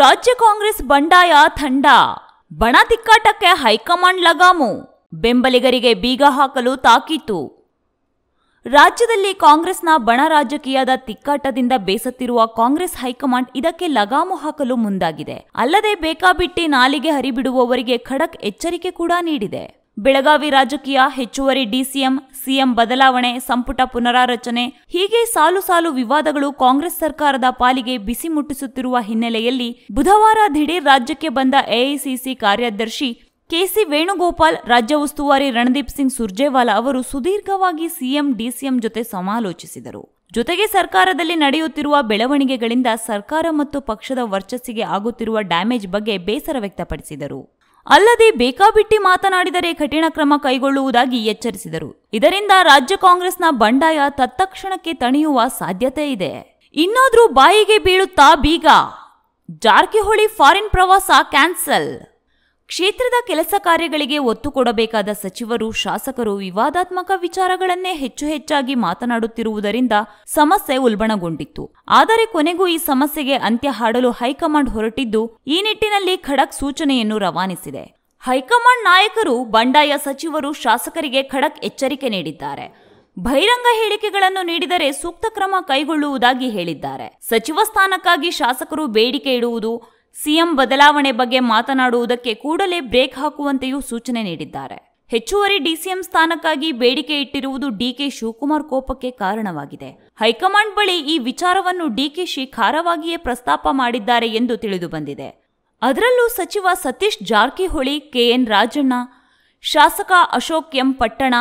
ರಾಜ್ಯ ಕಾಂಗ್ರೆಸ್ ಬಂಡಾಯ ತಂಡ ಬಣ ತಿಕ್ಕಾಟಕ್ಕೆ ಹೈಕಮಾಂಡ್ ಲಗಾಮು ಬೆಂಬಲಿಗರಿಗೆ ಬೀಗ ಹಾಕಲು ತಾಕೀತು ರಾಜ್ಯದಲ್ಲಿ ಕಾಂಗ್ರೆಸ್ನ ಬಣ ರಾಜಕೀಯದ ತಿಕ್ಕಾಟದಿಂದ ಬೇಸತ್ತಿರುವ ಕಾಂಗ್ರೆಸ್ ಹೈಕಮಾಂಡ್ ಇದಕ್ಕೆ ಲಗಾಮು ಹಾಕಲು ಮುಂದಾಗಿದೆ ಅಲ್ಲದೆ ಬೇಕಾಬಿಟ್ಟಿ ನಾಲಿಗೆ ಹರಿಬಿಡುವವರಿಗೆ ಖಡಕ್ ಎಚ್ಚರಿಕೆ ಕೂಡ ನೀಡಿದೆ ಬೆಳಗಾವಿ ರಾಜಕೀಯ ಹೆಚ್ಚುವರಿ ಡಿಸಿಎಂ ಸಿಎಂ ಬದಲಾವಣೆ ಸಂಪುಟ ಪುನರಾರಚನೆ ಹೀಗೆ ಸಾಲು ಸಾಲು ವಿವಾದಗಳು ಕಾಂಗ್ರೆಸ್ ಸರ್ಕಾರದ ಪಾಲಿಗೆ ಬಿಸಿ ಮುಟ್ಟಿಸುತ್ತಿರುವ ಹಿನ್ನೆಲೆಯಲ್ಲಿ ಬುಧವಾರ ದಿಢೀರ್ ರಾಜ್ಯಕ್ಕೆ ಬಂದ ಎಐಸಿಸಿ ಕಾರ್ಯದರ್ಶಿ ಕೆಸಿ ವೇಣುಗೋಪಾಲ್ ರಾಜ್ಯ ಉಸ್ತುವಾರಿ ರಣದೀಪ್ ಸಿಂಗ್ ಸುರ್ಜೇವಾಲಾ ಅವರು ಸುದೀರ್ಘವಾಗಿ ಸಿಎಂ ಡಿಸಿಎಂ ಜೊತೆ ಸಮಾಲೋಚಿಸಿದರು ಜೊತೆಗೆ ಸರ್ಕಾರದಲ್ಲಿ ನಡೆಯುತ್ತಿರುವ ಬೆಳವಣಿಗೆಗಳಿಂದ ಸರ್ಕಾರ ಮತ್ತು ಪಕ್ಷದ ವರ್ಚಸ್ಸಿಗೆ ಆಗುತ್ತಿರುವ ಡ್ಯಾಮೇಜ್ ಬಗ್ಗೆ ಬೇಸರ ವ್ಯಕ್ತಪಡಿಸಿದರು ಅಲ್ಲದೆ ಬೇಕಾಬಿಟ್ಟಿ ಮಾತನಾಡಿದರೆ ಕಠಿಣ ಕ್ರಮ ಕೈಗೊಳ್ಳುವುದಾಗಿ ಎಚ್ಚರಿಸಿದರು ಇದರಿಂದ ರಾಜ್ಯ ಕಾಂಗ್ರೆಸ್ನ ಬಂಡಾಯ ತತ್ತಕ್ಷಣಕ್ಕೆ ತಣಿಯುವ ಸಾಧ್ಯತೆ ಇದೆ ಇನ್ನಾದ್ರೂ ಬಾಯಿಗೆ ಬೀಳುತ್ತಾ ಬೀಗ ಜಾರಕಿಹೊಳಿ ಫಾರಿನ್ ಪ್ರವಾಸ ಕ್ಯಾನ್ಸಲ್ ಕ್ಷೇತ್ರದ ಕೆಲಸ ಕಾರ್ಯಗಳಿಗೆ ಒತ್ತು ಕೊಡಬೇಕಾದ ಸಚಿವರು ಶಾಸಕರು ವಿವಾದಾತ್ಮಕ ವಿಚಾರಗಳನ್ನೇ ಹೆಚ್ಚು ಹೆಚ್ಚಾಗಿ ಮಾತನಾಡುತ್ತಿರುವುದರಿಂದ ಸಮಸ್ಯೆ ಉಲ್ಬಣಗೊಂಡಿತ್ತು ಆದರೆ ಕೊನೆಗೂ ಈ ಸಮಸ್ಯೆಗೆ ಅಂತ್ಯ ಹಾಡಲು ಹೈಕಮಾಂಡ್ ಹೊರಟಿದ್ದು ಈ ನಿಟ್ಟಿನಲ್ಲಿ ಖಡಕ್ ಸೂಚನೆಯನ್ನು ರವಾನಿಸಿದೆ ಹೈಕಮಾಂಡ್ ನಾಯಕರು ಬಂಡಾಯ ಸಚಿವರು ಶಾಸಕರಿಗೆ ಖಡಕ್ ಎಚ್ಚರಿಕೆ ನೀಡಿದ್ದಾರೆ ಬಹಿರಂಗ ಹೇಳಿಕೆಗಳನ್ನು ನೀಡಿದರೆ ಸೂಕ್ತ ಕ್ರಮ ಕೈಗೊಳ್ಳುವುದಾಗಿ ಹೇಳಿದ್ದಾರೆ ಸಚಿವ ಸ್ಥಾನಕ್ಕಾಗಿ ಶಾಸಕರು ಬೇಡಿಕೆ ಇಡುವುದು ಸಿಎಂ ಬದಲಾವಣೆ ಬಗ್ಗೆ ಮಾತನಾಡುವುದಕ್ಕೆ ಕೂಡಲೇ ಬ್ರೇಕ್ ಹಾಕುವಂತೆಯೂ ಸೂಚನೆ ನೀಡಿದ್ದಾರೆ ಹೆಚ್ಚುವರಿ ಡಿಸಿಎಂ ಸ್ಥಾನಕ್ಕಾಗಿ ಬೇಡಿಕೆ ಇಟ್ಟಿರುವುದು ಡಿಕೆ ಶಿವಕುಮಾರ್ ಕೋಪಕ್ಕೆ ಕಾರಣವಾಗಿದೆ ಹೈಕಮಾಂಡ್ ಬಳಿ ಈ ವಿಚಾರವನ್ನು ಡಿಕೆ ಖಾರವಾಗಿಯೇ ಪ್ರಸ್ತಾಪ ಮಾಡಿದ್ದಾರೆ ಎಂದು ತಿಳಿದು ಬಂದಿದೆ ಅದರಲ್ಲೂ ಸಚಿವ ಸತೀಶ್ ಜಾರಕಿಹೊಳಿ ಕೆಎನ್ ರಾಜಣ್ಣ ಶಾಸಕ ಅಶೋಕ್ ಎಂ ಪಟ್ಟಣ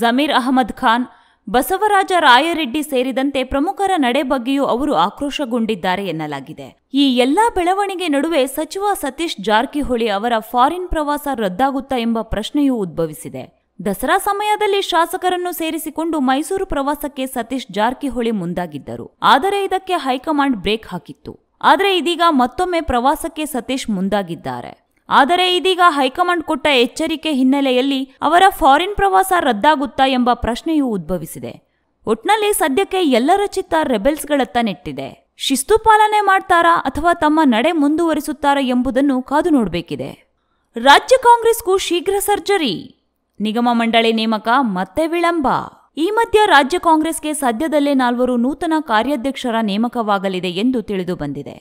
ಜಮೀರ್ ಅಹಮದ್ ಖಾನ್ ಬಸವರಾಜ ರಾಯರೆಡ್ಡಿ ಸೇರಿದಂತೆ ಪ್ರಮುಖರ ನಡೆ ಬಗ್ಗೆಯೂ ಅವರು ಆಕ್ರೋಶಗೊಂಡಿದ್ದಾರೆ ಎನ್ನಲಾಗಿದೆ ಈ ಎಲ್ಲಾ ಬೆಳವಣಿಗೆ ನಡುವೆ ಸಚಿವ ಸತೀಶ್ ಜಾರಕಿಹೊಳಿ ಅವರ ಫಾರಿನ್ ಪ್ರವಾಸ ರದ್ದಾಗುತ್ತಾ ಎಂಬ ಪ್ರಶ್ನೆಯೂ ಉದ್ಭವಿಸಿದೆ ದಸರಾ ಸಮಯದಲ್ಲಿ ಶಾಸಕರನ್ನು ಸೇರಿಸಿಕೊಂಡು ಮೈಸೂರು ಪ್ರವಾಸಕ್ಕೆ ಸತೀಶ್ ಜಾರಕಿಹೊಳಿ ಮುಂದಾಗಿದ್ದರು ಆದರೆ ಇದಕ್ಕೆ ಹೈಕಮಾಂಡ್ ಬ್ರೇಕ್ ಹಾಕಿತ್ತು ಆದರೆ ಇದೀಗ ಮತ್ತೊಮ್ಮೆ ಪ್ರವಾಸಕ್ಕೆ ಸತೀಶ್ ಮುಂದಾಗಿದ್ದಾರೆ ಆದರೆ ಇದೀಗ ಹೈಕಮಾಂಡ್ ಕೊಟ್ಟ ಎಚ್ಚರಿಕೆ ಹಿನ್ನೆಲೆಯಲ್ಲಿ ಅವರ ಫಾರಿನ್ ಪ್ರವಾಸ ರದ್ದಾಗುತ್ತಾ ಎಂಬ ಪ್ರಶ್ನೆಯೂ ಉದ್ಭವಿಸಿದೆ ಒಟ್ನಲ್ಲಿ ಸದ್ಯಕ್ಕೆ ಎಲ್ಲರ ಚಿತ್ತ ರೆಬೆಲ್ಸ್ಗಳತ್ತ ನೆಟ್ಟಿದೆ ಶಿಸ್ತು ಪಾಲನೆ ಮಾಡ್ತಾರಾ ಅಥವಾ ತಮ್ಮ ನಡೆ ಮುಂದುವರಿಸುತ್ತಾರಾ ಎಂಬುದನ್ನು ಕಾದು ನೋಡಬೇಕಿದೆ ರಾಜ್ಯ ಕಾಂಗ್ರೆಸ್ಗೂ ಶೀಘ್ರ ಸರ್ಜರಿ ನಿಗಮ ಮಂಡಳಿ ನೇಮಕ ಮತ್ತೆ ವಿಳಂಬ ಈ ಮಧ್ಯ ರಾಜ್ಯ ಕಾಂಗ್ರೆಸ್ಗೆ ಸದ್ಯದಲ್ಲೇ ನಾಲ್ವರು ನೂತನ ಕಾರ್ಯಾಧ್ಯಕ್ಷರ ನೇಮಕವಾಗಲಿದೆ ಎಂದು ತಿಳಿದು ಬಂದಿದೆ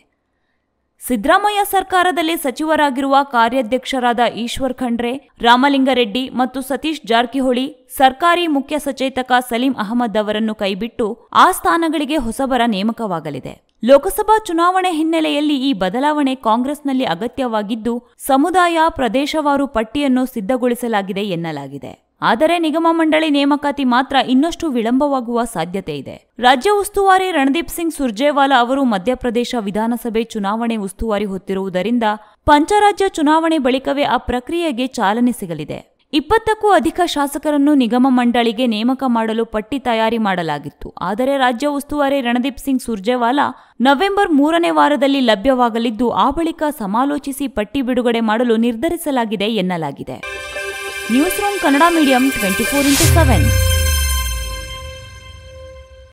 ಸಿದ್ದರಾಮಯ್ಯ ಸರ್ಕಾರದಲ್ಲಿ ಸಚಿವರಾಗಿರುವ ಕಾರ್ಯಾಧ್ಯಕ್ಷರಾದ ಈಶ್ವರ್ ಖಂಡ್ರೆ ರಾಮಲಿಂಗರೆಡ್ಡಿ ಮತ್ತು ಸತೀಶ್ ಜಾರಕಿಹೊಳಿ ಸರ್ಕಾರಿ ಮುಖ್ಯ ಸಚೇತಕ ಸಲೀಂ ಅಹಮದ್ ಅವರನ್ನು ಕೈಬಿಟ್ಟು ಆ ಸ್ಥಾನಗಳಿಗೆ ಹೊಸಬರ ನೇಮಕವಾಗಲಿದೆ ಲೋಕಸಭಾ ಚುನಾವಣೆ ಹಿನ್ನೆಲೆಯಲ್ಲಿ ಈ ಬದಲಾವಣೆ ಕಾಂಗ್ರೆಸ್ನಲ್ಲಿ ಅಗತ್ಯವಾಗಿದ್ದು ಸಮುದಾಯ ಪ್ರದೇಶವಾರು ಪಟ್ಟಿಯನ್ನು ಸಿದ್ಧಗೊಳಿಸಲಾಗಿದೆ ಎನ್ನಲಾಗಿದೆ ಆದರೆ ನಿಗಮ ಮಂಡಳಿ ನೇಮಕಾತಿ ಮಾತ್ರ ಇನ್ನಷ್ಟು ವಿಳಂಬವಾಗುವ ಸಾಧ್ಯತೆ ಇದೆ ರಾಜ್ಯ ಉಸ್ತುವಾರಿ ರಣದೀಪ್ ಸಿಂಗ್ ಸುರ್ಜೇವಾಲಾ ಅವರು ಮಧ್ಯಪ್ರದೇಶ ವಿಧಾನಸಭೆ ಚುನಾವಣೆ ಉಸ್ತುವಾರಿ ಹೊತ್ತಿರುವುದರಿಂದ ಪಂಚರಾಜ್ಯ ಚುನಾವಣೆ ಬಳಿಕವೇ ಆ ಪ್ರಕ್ರಿಯೆಗೆ ಚಾಲನೆ ಸಿಗಲಿದೆ ಇಪ್ಪತ್ತಕ್ಕೂ ಅಧಿಕ ಶಾಸಕರನ್ನು ನಿಗಮ ಮಂಡಳಿಗೆ ನೇಮಕ ಮಾಡಲು ಪಟ್ಟಿ ತಯಾರಿ ಮಾಡಲಾಗಿತ್ತು ಆದರೆ ರಾಜ್ಯ ಉಸ್ತುವಾರಿ ರಣದೀಪ್ ಸಿಂಗ್ ಸುರ್ಜೇವಾಲಾ ನವೆಂಬರ್ ಮೂರನೇ ವಾರದಲ್ಲಿ ಲಭ್ಯವಾಗಲಿದ್ದು ಆ ಬಳಿಕ ಸಮಾಲೋಚಿಸಿ ಪಟ್ಟಿ ಬಿಡುಗಡೆ ಮಾಡಲು ನಿರ್ಧರಿಸಲಾಗಿದೆ ಎನ್ನಲಾಗಿದೆ news room Kannada medium twenty four into seven